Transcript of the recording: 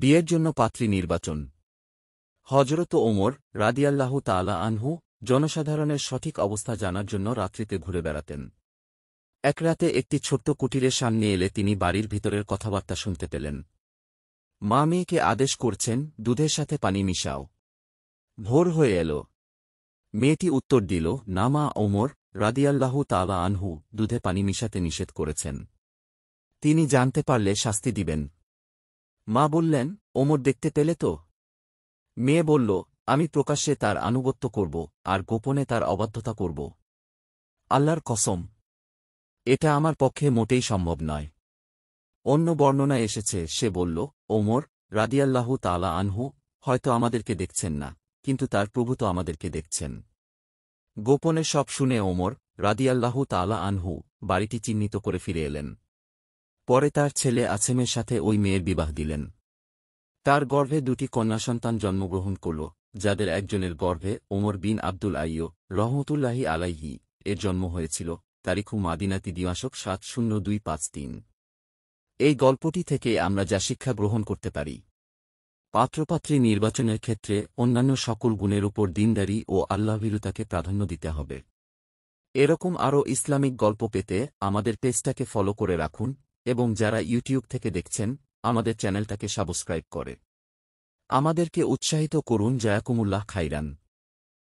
বিয়ের জন্য পাত্রী নির্বাচন হজরত ওমর রাদিয়াল্লাহ তালা আনহু জনসাধারণের সঠিক অবস্থা জানার জন্য রাত্রিতে ঘুরে বেড়াতেন এক রাতে একটি ছোট্ট কুটিরের সামনে এলে তিনি বাড়ির ভিতরের কথাবার্তা শুনতে পেলেন মা মেয়েকে আদেশ করছেন দুধের সাথে পানি মিশাও ভোর হয়ে এল মেয়েটি উত্তর দিল না মা ওমর রাদিয়াল্লাহু তালা আনহু দুধে পানি মিশাতে নিষেধ করেছেন তিনি জানতে পারলে শাস্তি দিবেন মা বললেন ওমর দেখতে পেলে তো মেয়ে বলল আমি প্রকাশ্যে তার আনুগত্য করব আর গোপনে তার অবাধ্যতা করব আল্লাহর কসম এটা আমার পক্ষে মোটেই সম্ভব নয় অন্য বর্ণনা এসেছে সে বলল ওমর রাদিয়াল্লাহু তালা আনহু হয়তো আমাদেরকে দেখছেন না কিন্তু তার প্রভু তো আমাদেরকে দেখছেন গোপনে সব শুনে ওমর রাদিয়াল্লাহু তালা আনহু বাড়িটি চিহ্নিত করে ফিরে এলেন পরে তার ছেলে আছেমের সাথে ওই মেয়ের বিবাহ দিলেন তার গর্ভে দুটি কন্যা সন্তান জন্মগ্রহণ করল যাদের একজনের গর্ভে ওমর বিন আব্দুল আইয় রহমতুল্লাহি আলাইহি এর জন্ম হয়েছিল তারিখু মাদিনাতি দিমাসক সাত শূন্য দুই পাঁচ তিন এই গল্পটি থেকে আমরা যা শিক্ষা গ্রহণ করতে পারি পাত্রপাত্রী নির্বাচনের ক্ষেত্রে অন্যান্য সকল গুণের উপর দিনদারি ও আল্লাহবিরুতাকে প্রাধান্য দিতে হবে এরকম আরও ইসলামিক গল্প পেতে আমাদের পেজটাকে ফলো করে রাখুন এবং যারা ইউটিউব থেকে দেখছেন আমাদের চ্যানেলটাকে সাবস্ক্রাইব করে আমাদেরকে উৎসাহিত করুন জায়াকুমুল্লাহ খাইরান